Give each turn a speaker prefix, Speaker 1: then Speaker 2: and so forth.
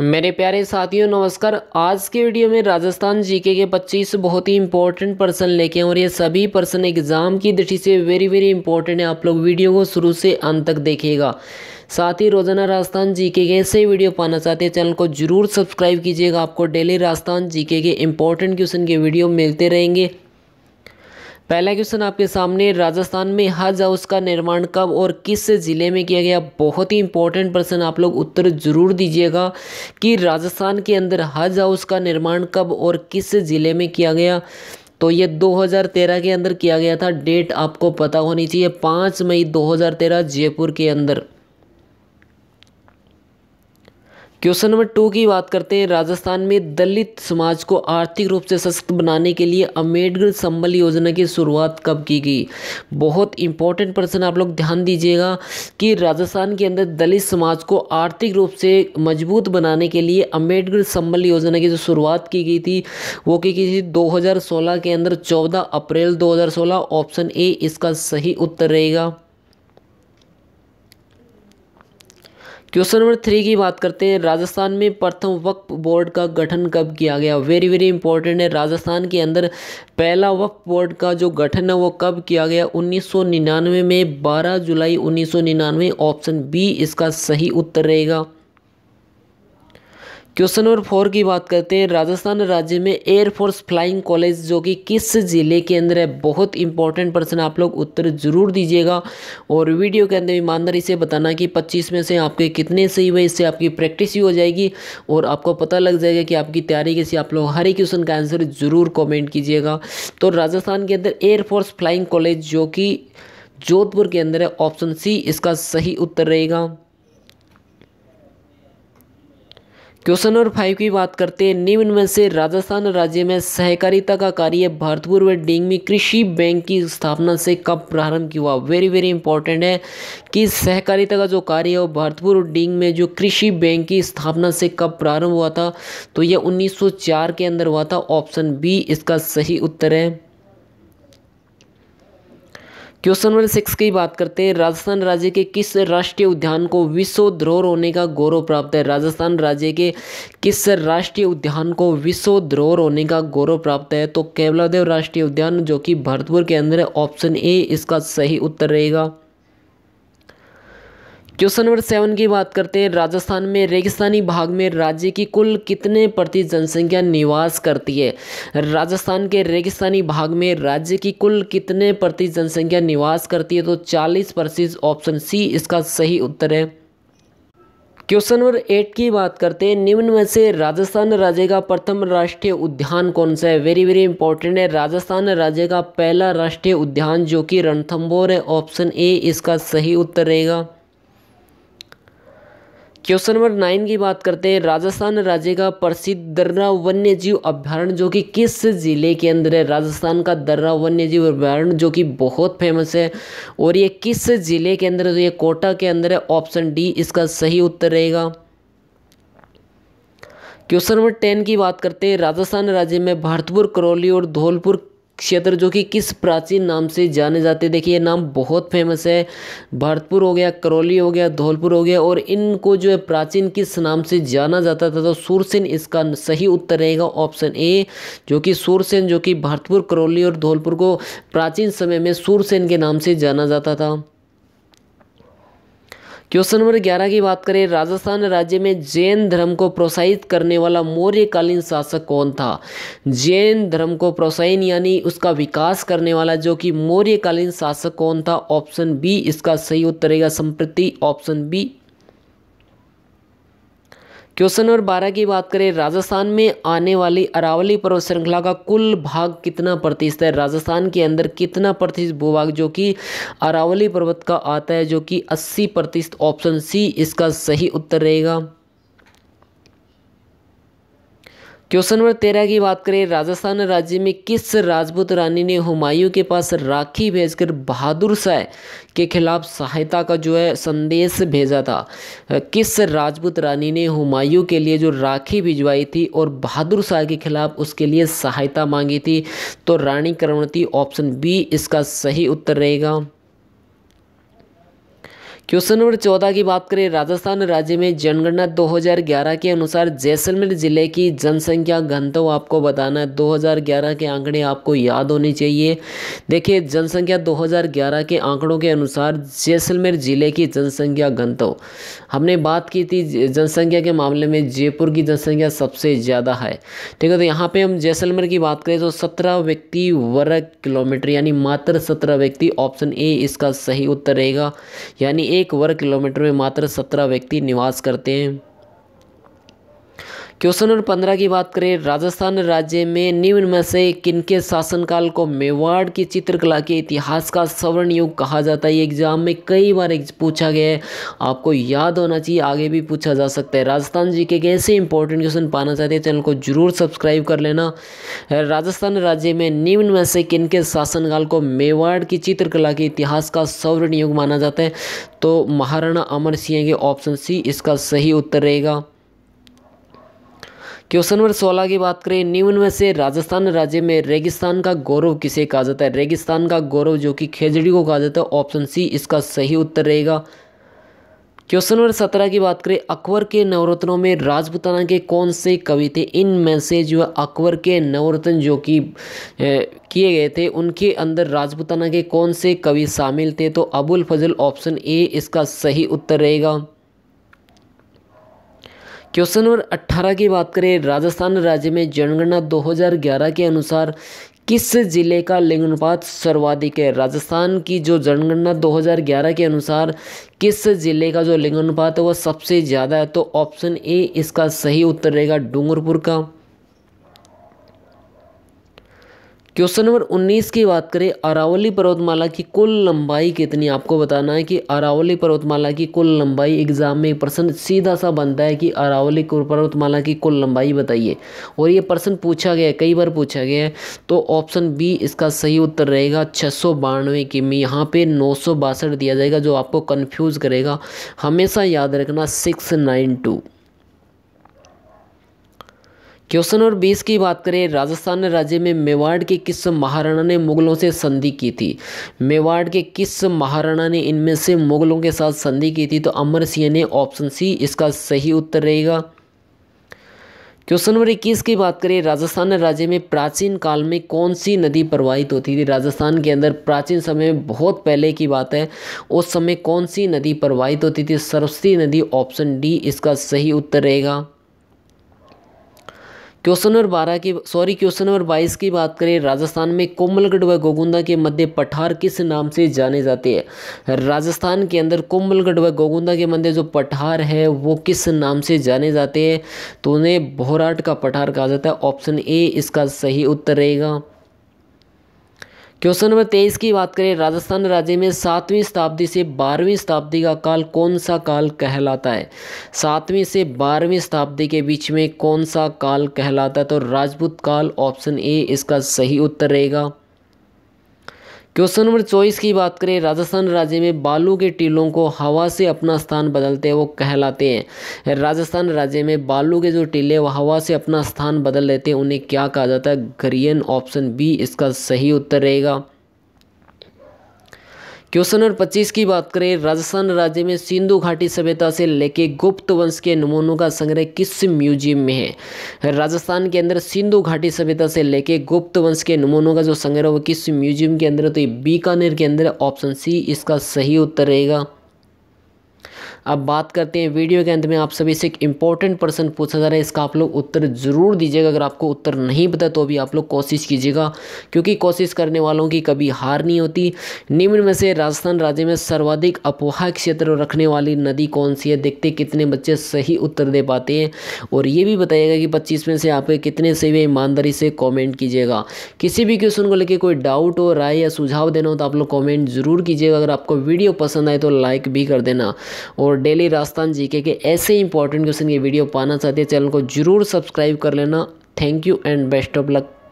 Speaker 1: मेरे प्यारे साथियों नमस्कार आज के वीडियो में राजस्थान जीके के 25 बहुत ही इंपॉर्टेंट पर्सन लेके हैं और ये सभी पर्सन एग्ज़ाम की दृष्टि से वेरी वेरी इंपॉर्टेंट है आप लोग वीडियो को शुरू से अंत तक देखिएगा साथ ही रोजाना राजस्थान जीके के ऐसे वीडियो पाना चाहते हैं चैनल को जरूर सब्सक्राइब कीजिएगा आपको डेली राजस्थान जीके के इंपॉर्टेंट क्वेश्चन के वीडियो मिलते रहेंगे पहला क्वेश्चन आपके सामने राजस्थान में हज हाउस का निर्माण कब और किस ज़िले में किया गया बहुत ही इंपॉर्टेंट प्रश्न आप लोग उत्तर जरूर दीजिएगा कि राजस्थान के अंदर हज हाउस का निर्माण कब और किस ज़िले में किया गया तो ये 2013 के अंदर किया गया था डेट आपको पता होनी चाहिए पाँच मई 2013 जयपुर के अंदर क्वेश्चन नंबर टू की बात करते हैं राजस्थान में दलित समाज को आर्थिक रूप से सशक्त बनाने के लिए अम्बेडकर संबल योजना की शुरुआत कब की गई बहुत इंपॉर्टेंट प्रश्न आप लोग ध्यान दीजिएगा कि राजस्थान के अंदर दलित समाज को आर्थिक रूप से मजबूत बनाने के लिए अम्बेडकर संबल योजना की जो शुरुआत की गई थी वो की गई थी दो के अंदर चौदह अप्रैल दो ऑप्शन ए इसका सही उत्तर रहेगा क्वेश्चन नंबर थ्री की बात करते हैं राजस्थान में प्रथम वक्फ बोर्ड का गठन कब किया गया वेरी वेरी इंपॉर्टेंट है राजस्थान के अंदर पहला वक्फ बोर्ड का जो गठन है वो कब किया गया 1999 में 12 जुलाई 1999 ऑप्शन बी इसका सही उत्तर रहेगा क्वेश्चन नंबर फोर की बात करते हैं राजस्थान राज्य में एयरफोर्स फ्लाइंग कॉलेज जो कि किस ज़िले के अंदर है बहुत इंपॉर्टेंट प्रश्न आप लोग उत्तर जरूर दीजिएगा और वीडियो के अंदर ईमानदारी से बताना कि 25 में से आपके कितने सही हुए इससे आपकी प्रैक्टिस भी हो जाएगी और आपको पता लग जाएगा कि आपकी तैयारी कैसी आप लोग हर एक क्वेश्चन का आंसर ज़रूर कॉमेंट कीजिएगा तो राजस्थान के अंदर एयरफोर्स फ्लाइंग कॉलेज जो कि जोधपुर के अंदर है ऑप्शन सी इसका सही उत्तर रहेगा क्वेश्चन नंबर फाइव की बात करते हैं निम्न में से राजस्थान राज्य में सहकारिता का कार्य भरतपुर व में कृषि बैंक की स्थापना से कब प्रारंभ हुआ वेरी वेरी इंपॉर्टेंट है कि सहकारिता का जो कार्य है वो भरतपुर और डिंग में जो कृषि बैंक की स्थापना से कब प्रारंभ हुआ था तो यह 1904 के अंदर हुआ था ऑप्शन बी इसका सही उत्तर है क्वेश्चन नंबर सिक्स की बात करते हैं राजस्थान राज्य के किस राष्ट्रीय उद्यान को विश्व धरोहर होने का गौरव प्राप्त है राजस्थान राज्य के किस राष्ट्रीय उद्यान को विश्व धरोहर होने का गौरव प्राप्त है तो केवलादेव राष्ट्रीय उद्यान जो कि भरतपुर के अंदर है ऑप्शन ए इसका सही उत्तर रहेगा क्वेश्चन नंबर सेवन की बात करते हैं राजस्थान में रेगिस्तानी भाग में राज्य की कुल कितने प्रति जनसंख्या निवास करती है राजस्थान के रेगिस्तानी भाग में राज्य की कुल कितने प्रति जनसंख्या निवास करती है तो चालीस प्रतिशत ऑप्शन सी इसका सही उत्तर है क्वेश्चन नंबर एट की बात करते हैं निम्न में से राजस्थान राज्य का प्रथम राष्ट्रीय उद्यान कौन सा है वेरी वेरी इंपॉर्टेंट है राजस्थान राज्य का पहला राष्ट्रीय उद्यान जो कि रणथंबोर है ऑप्शन ए इसका सही उत्तर रहेगा क्वेश्चन नंबर नाइन की बात करते हैं राजस्थान राज्य का प्रसिद्ध दर्रा वन्य जीव अभ्यारण्य जो कि किस जिले के अंदर है राजस्थान का दर्रा वन्य जीव अभ्यारण्य जो कि बहुत फेमस है और ये किस जिले के अंदर है तो ये कोटा के अंदर है ऑप्शन डी इसका सही उत्तर रहेगा क्वेश्चन नंबर टेन की बात करते हैं राजस्थान राज्य में भरतपुर करौली और धौलपुर क्षेत्र जो कि किस प्राचीन नाम से जाने जाते देखिए ये नाम बहुत फेमस है भरतपुर हो गया करौली हो गया धौलपुर हो गया और इनको जो है प्राचीन किस नाम से जाना जाता था तो सूरसेन इसका सही उत्तर रहेगा ऑप्शन ए जो कि सूरसेन जो कि भरतपुर करौली और धौलपुर को प्राचीन समय में सूरसेन के नाम से जाना जाता था क्वेश्चन नंबर ग्यारह की बात करें राजस्थान राज्य में जैन धर्म को प्रोत्साहित करने वाला मौर्यकालीन शासक कौन था जैन धर्म को प्रोत्साहन यानी उसका विकास करने वाला जो कि मौर्यकालीन शासक कौन था ऑप्शन बी इसका सही उत्तरेगा संप्रति ऑप्शन बी क्वेश्चन नंबर बारह की बात करें राजस्थान में आने वाली अरावली पर्वत श्रृंखला का कुल भाग कितना प्रतिशत है राजस्थान के अंदर कितना प्रतिशत भूभाग जो कि अरावली पर्वत का आता है जो कि अस्सी प्रतिशत ऑप्शन सी इसका सही उत्तर रहेगा क्वेश्चन नंबर तेरह की बात करें राजस्थान राज्य में किस राजपूत रानी ने हुमायूं के पास राखी भेजकर बहादुर शाह के खिलाफ सहायता का जो है संदेश भेजा था किस राजपूत रानी ने हुमायूं के लिए जो राखी भिजवाई थी और बहादुर शाह के खिलाफ उसके लिए सहायता मांगी थी तो रानी करवती ऑप्शन बी इसका सही उत्तर रहेगा क्वेश्चन नंबर चौदह की बात करें राजस्थान राज्य में जनगणना 2011 के अनुसार जैसलमेर जिले की जनसंख्या घनत्व आपको बताना है 2011 के आंकड़े आपको याद होने चाहिए देखिए जनसंख्या 2011 के आंकड़ों के अनुसार जैसलमेर जिले की जनसंख्या घनत्व हमने बात की थी जनसंख्या के मामले में जयपुर की जनसंख्या सबसे ज़्यादा है ठीक है तो यहाँ पर हम जैसलमेर की बात करें तो सत्रह व्यक्ति वर्ग किलोमीटर यानी मात्र सत्रह व्यक्ति ऑप्शन ए इसका सही उत्तर रहेगा यानी एक वर्ग किलोमीटर में मात्र सत्रह व्यक्ति निवास करते हैं क्वेश्चन नंबर पंद्रह की बात करें राजस्थान राज्य में निम्न में से किनके शासनकाल को मेवाड़ की चित्रकला के इतिहास का स्वर्ण युग कहा जाता है ये एग्जाम में कई बार पूछा गया है आपको याद होना चाहिए आगे भी पूछा जा सकता है राजस्थान जी के कैसे इंपॉर्टेंट क्वेश्चन पाना चाहते हैं चैनल को जरूर सब्सक्राइब कर लेना राजस्थान राज्य में निम्न में से किनके शासनकाल को मेवाड़ की चित्रकला के इतिहास का स्वर्ण युग माना जाता है तो महाराणा अमर सिंह के ऑप्शन सी इसका सही उत्तर रहेगा क्वेश्चन नंबर सोलह की बात करें निम्न में से राजस्थान राज्य में रेगिस्तान का गौरव किसे कहा जाता है रेगिस्तान का गौरव जो कि खेजड़ी को कहा जाता है ऑप्शन सी इसका सही उत्तर रहेगा क्वेश्चन नंबर सत्रह की बात करें अकबर के नवरत्नों में राजपुताना के कौन से कवि थे इनमें से जो अकबर के नवरत्न जो कि किए गए थे उनके अंदर राजपुताना के कौन से कवि शामिल थे तो अबुल फजल ऑप्शन ए इसका सही उत्तर रहेगा क्वेश्चन नंबर अट्ठारह की बात करें राजस्थान राज्य में जनगणना 2011 के अनुसार किस जिले का लिंग अनुपात सर्वाधिक है राजस्थान की जो जनगणना 2011 के अनुसार किस जिले का जो लिंग अनुपात है वह सबसे ज़्यादा है तो ऑप्शन ए इसका सही उत्तर रहेगा डूंगरपुर का क्वेश्चन नंबर 19 की बात करें अरावली पर्वतमाला की कुल लंबाई कितनी आपको बताना है कि अरावली पर्वतमाला की कुल लंबाई एग्जाम में प्रश्न सीधा सा बनता है कि अरावली पर्वतमाला की कुल लंबाई बताइए और ये प्रश्न पूछा गया है कई बार पूछा गया है तो ऑप्शन बी इसका सही उत्तर रहेगा छः सौ बानवे किमी यहाँ पर नौ सौ बासठ दिया जाएगा जो आपको कन्फ्यूज़ करेगा हमेशा याद रखना six nine two question number बीस की बात करें राजस्थान राज्य में मेवाड़ के किस महाराणा ने मुगलों से संधि की थी मेवाड़ के किस महाराणा ने इनमें से मुगलों के साथ संधि की थी तो अमर सिंह ने ऑप्शन सी इसका सही उत्तर रहेगा क्वेश्चन नंबर इक्कीस की बात करें राजस्थान राज्य में प्राचीन काल में कौन सी नदी प्रवाहित होती थी राजस्थान के अंदर प्राचीन समय में बहुत पहले की बात है उस समय कौन सी नदी प्रवाहित होती थी सरस्वती नदी ऑप्शन डी इसका सही उत्तर रहेगा क्वेश्चन नंबर बारह की सॉरी क्वेश्चन नंबर बाईस की बात करें राजस्थान में कोमलगढ़ व गोगुंदा के मध्य पठार किस नाम से जाने जाते हैं राजस्थान के अंदर कोमलगढ़ व गोगुंदा के मध्य जो पठार है वो किस नाम से जाने जाते हैं तो उन्हें भोराट का पठार कहा जाता है ऑप्शन ए इसका सही उत्तर रहेगा क्वेश्चन नंबर तेईस की बात करें राजस्थान राज्य में सातवीं शताब्दी से बारहवीं शताब्दी का काल कौन सा काल कहलाता है सातवीं से बारहवीं शताब्दी के बीच में कौन सा काल कहलाता है तो राजपूत काल ऑप्शन ए इसका सही उत्तर रहेगा क्वेश्चन नंबर चौबीस की बात करें राजस्थान राज्य में बालू के टीलों को हवा से अपना स्थान बदलते हैं वो कहलाते हैं राजस्थान राज्य में बालू के जो टीले वो हवा से अपना स्थान बदल लेते हैं उन्हें क्या कहा जाता है ग्रियन ऑप्शन बी इसका सही उत्तर रहेगा क्वेश्चन नंबर पच्चीस की बात करें राजस्थान राज्य में सिंधु घाटी सभ्यता से लेके गुप्त वंश के नमूनों का संग्रह किस म्यूजियम में है राजस्थान के अंदर सिंधु घाटी सभ्यता से लेके गुप्त वंश के नमूनों का जो संग्रह वो किस म्यूजियम के अंदर तो ये बीकानेर के अंदर ऑप्शन सी इसका सही उत्तर रहेगा अब बात करते हैं वीडियो के अंत में आप सभी से एक इंपॉर्टेंट पर्सन पूछा जा रहा है इसका आप लोग उत्तर ज़रूर दीजिएगा अगर आपको उत्तर नहीं पता तो भी आप लोग कोशिश कीजिएगा क्योंकि कोशिश करने वालों की कभी हार नहीं होती निम्न में से राजस्थान राज्य में सर्वाधिक अपोहा क्षेत्र रखने वाली नदी कौन सी है देखते कितने बच्चे सही उत्तर दे पाते हैं और ये भी बताइएगा कि पच्चीस में से आपके कितने सही ईमानदारी से कॉमेंट कीजिएगा किसी भी क्वेश्चन को लेकर कोई डाउट हो राय या सुझाव देना हो तो आप लोग कॉमेंट ज़रूर कीजिएगा अगर आपको वीडियो पसंद आए तो लाइक भी कर देना और और डेली राजस्थान जीके के ऐसे इंपॉर्टेंट क्वेश्चन की वीडियो पाना चाहते हैं चैनल को जरूर सब्सक्राइब कर लेना thank you and best of luck